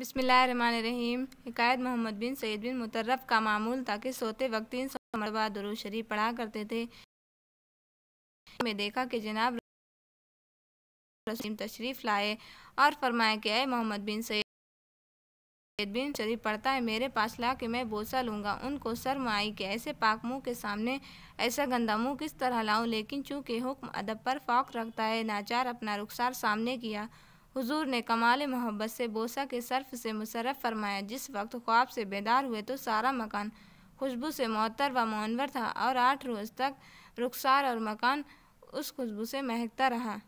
बिसमीम हकायत मोहम्मद बिन सैद बिन मुतरफ का मामूल था कि सोते वक्त तीन सौ मरबा दरू शरीफ पढ़ा करते थे में देखा कि जनाब रसीम तशरीफ़ लाए और फरमाया कि अय मोहम्मद बिन सैद बिन शरीफ पढ़ता है मेरे पास ला के मैं बोसा लूँगा उनको शर्म आई कि ऐसे पाक मुँह के सामने ऐसा गंदा मुँह किस तरह लाऊं लेकिन चूँकि हुक्म अदब पर फौक रखता है नाचार अपना रुखसार सामने किया हुजूर ने कमाल मोहब्बत से बोसा के सर्फ से मुशरफ फरमाया जिस वक्त ख्वाब से बेदार हुए तो सारा मकान खुशबू से मअतर व मानवर था और आठ रोज़ तक रुखसार और मकान उस खुशबू से महकता रहा